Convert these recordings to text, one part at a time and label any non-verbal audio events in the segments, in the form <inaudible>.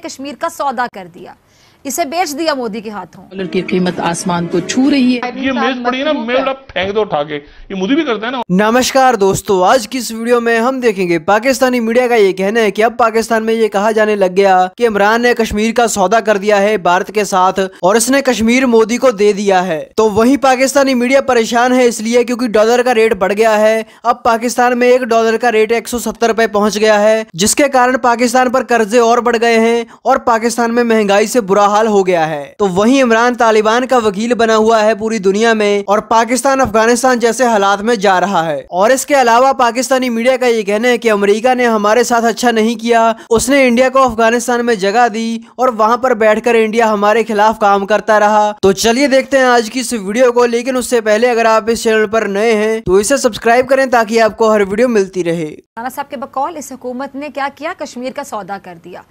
कश्मीर का सौदा कर दिया इसे बेच दिया मोदी के हाथों डॉलर की कीमत आसमान को छू रही है ये मेज पड़ी ना मेज फेंक दो उठा के ये मोदी भी करता है ना नमस्कार दोस्तों आज की इस वीडियो में हम देखेंगे पाकिस्तानी मीडिया का ये कहना है कि अब पाकिस्तान में ये कहा जाने लग गया कि इमरान ने कश्मीर का सौदा कर दिया है भारत के साथ और इसने कश्मीर मोदी को दे दिया है तो वही पाकिस्तानी मीडिया परेशान है इसलिए क्यूँकी डॉलर का रेट बढ़ गया है अब पाकिस्तान में एक डॉलर का रेट एक सौ पहुंच गया है जिसके कारण पाकिस्तान पर कर्जे और बढ़ गए हैं और पाकिस्तान में महंगाई से बुरा हाल हो गया है तो वही इमरान तालिबान का वकील बना हुआ है पूरी दुनिया में और पाकिस्तान अफगानिस्तान जैसे हालात में जा रहा है और इसके अलावा पाकिस्तानी मीडिया का ये कहना है की अमरीका ने हमारे साथ अच्छा नहीं किया उसने इंडिया को अफगानिस्तान में जगह दी और वहाँ पर बैठ इंडिया हमारे खिलाफ काम करता रहा तो चलिए देखते हैं आज की इस वीडियो को लेकिन उससे पहले अगर आप इस चैनल पर नए हैं तो इसे सब्सक्राइब करें ताकि आपको हर वीडियो मिलती रहे नाना साहब के बकौल इस हुकूमत ने क्या किया कश्मीर का सौदा कर दिया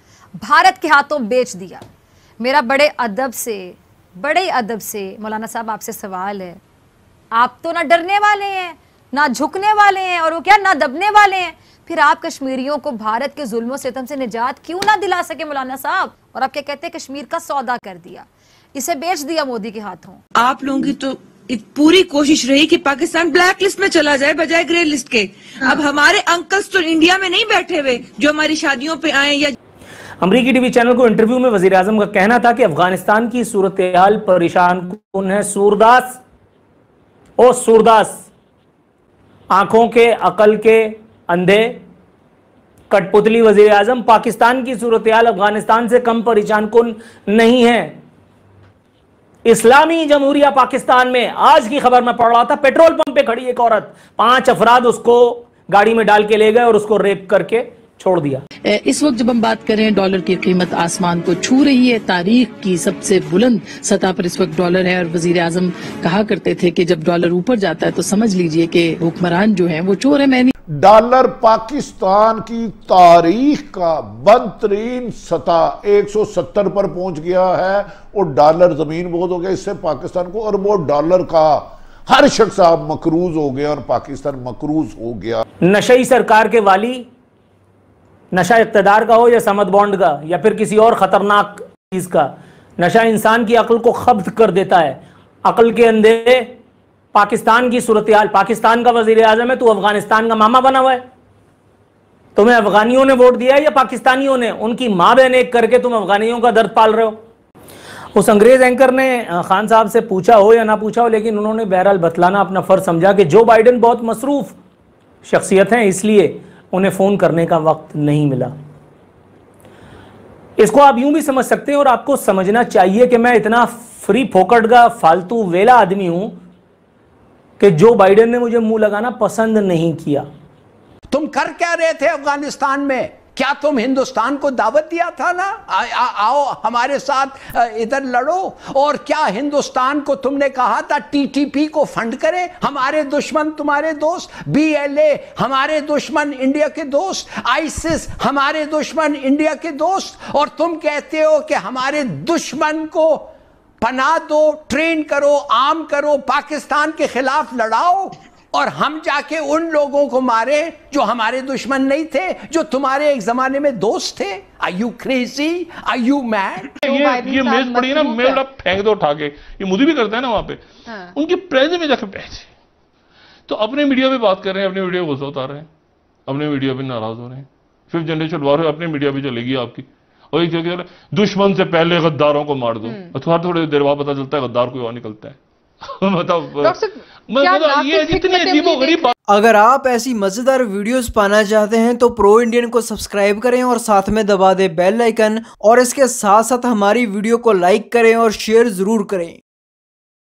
भारत के हाथों बेच दिया मेरा बड़े अदब से बड़े अदब से मौलाना साहब आपसे सवाल है आप तो ना डरने वाले हैं ना झुकने वाले हैं और वो क्या ना दबने वाले हैं फिर आप कश्मीरियों को भारत के जुल्मों सितम से निजात क्यों ना दिला सके मौलाना साहब और आप क्या कहते हैं कश्मीर का सौदा कर दिया इसे बेच दिया मोदी के हाथों आप लोगों की तो पूरी कोशिश रही कि पाकिस्तान ब्लैक लिस्ट में चला जाए बजाय ग्रे लिस्ट के हाँ। अब हमारे अंकल्स तो इंडिया में नहीं बैठे हुए जो हमारी शादियों पे आए या अमरीकी टीवी चैनल को इंटरव्यू में वजीर आजम का कहना था कि अफगानिस्तान की सूरत हाल परेशान कौन है सूरदास ओ सूरदास आंखों के अकल के अंधे कठपुतली वजीर आजम पाकिस्तान की सूरत हाल अफगानिस्तान से कम परेशान कौन नहीं है इस्लामी जमहूरिया पाकिस्तान में आज की खबर में पढ़ रहा था पेट्रोल पंप पे खड़ी एक औरत पांच अफराद उसको गाड़ी में डाल के ले गए और उसको रेप करके छोड़ दिया इस वक्त जब हम बात करें डॉलर की कीमत आसमान को छू रही है तारीख की सबसे बुलंद सतह पर इस वक्त डॉलर है और वजीर आजम कहा करते थे कि जब डॉलर ऊपर जाता है तो समझ लीजिए कि हुक्मरान जो है वो चोर है मैंने डॉलर पाकिस्तान की तारीख का बंद सतह एक सौ सत्तर पर पहुंच गया है और डॉलर जमीन बहुत हो गया इससे पाकिस्तान को और वो डॉलर का हर शख्स आप मकरूज हो गया और पाकिस्तान मकरूज हो गया नशई सरकार के वाली नशा इकतदार का हो या समद बॉन्ड का या फिर किसी और ख़तरनाक चीज़ का नशा इंसान की अकल को खब्ज कर देता है अकल के अंधे पाकिस्तान की सूरत हाल पाकिस्तान का वजीर आजम है तो अफगानिस्तान का मामा बना हुआ है तुम्हें अफगानियों ने वोट दिया है या पाकिस्तानियों ने उनकी माँ बहन एक करके तुम अफगानियों का दर्द पाल रहे हो उस अंग्रेज एंकर ने खान साहब से पूछा हो या ना पूछा हो लेकिन उन्होंने बहरहाल बतलाना अपना फर्ज समझा कि जो बाइडन बहुत मसरूफ शख्सियत हैं इसलिए उन्हें फ़ोन करने का वक्त नहीं मिला इसको आप यूं भी समझ सकते हैं और आपको समझना चाहिए कि मैं इतना फ्री फोकट का फालतू वेला आदमी हूं कि जो बाइडेन ने मुझे मुंह लगाना पसंद नहीं किया तुम कर क्या रहे थे अफगानिस्तान में क्या तुम हिंदुस्तान को दावत दिया था ना आ, आ, आओ हमारे साथ इधर लड़ो और क्या हिंदुस्तान को तुमने कहा था टीटीपी को फंड करें हमारे दुश्मन तुम्हारे दोस्त बीएलए हमारे दुश्मन इंडिया के दोस्त आईसिस हमारे दुश्मन इंडिया के दोस्त और तुम कहते हो कि हमारे दुश्मन को पना दो ट्रेन करो आम करो पाकिस्तान के खिलाफ लड़ाओ और हम जाके उन लोगों को मारे जो हमारे दुश्मन नहीं थे जो तुम्हारे एक जमाने में दोस्त थे I you crazy I you mad ये मेज पड़ी ना मेज फेंक दो उठा के ये मुझे भी करता है ना वहां पे हाँ। उनके प्रेज में जाके बैठे तो अपने मीडिया पे बात कर रहे हैं अपने मीडिया गुस्सा उतार रहे हैं अपने मीडिया पे नाराज हो रहे हैं फिफ्थ जनरेशन वॉर अपने मीडिया पे चलेगी आपकी और एक जगह दुश्मन से पहले गद्दारों को मार दो अथवा हम्म। थोड़ी देर बाद पता चलता है गद्दार कोई और निकलता है <laughs> मतलब अगर आप ऐसी मजेदार वीडियोस पाना चाहते हैं तो प्रो इंडियन को सब्सक्राइब करें और साथ में दबा दें बेल आइकन और इसके साथ साथ हमारी वीडियो को लाइक करें और शेयर जरूर करें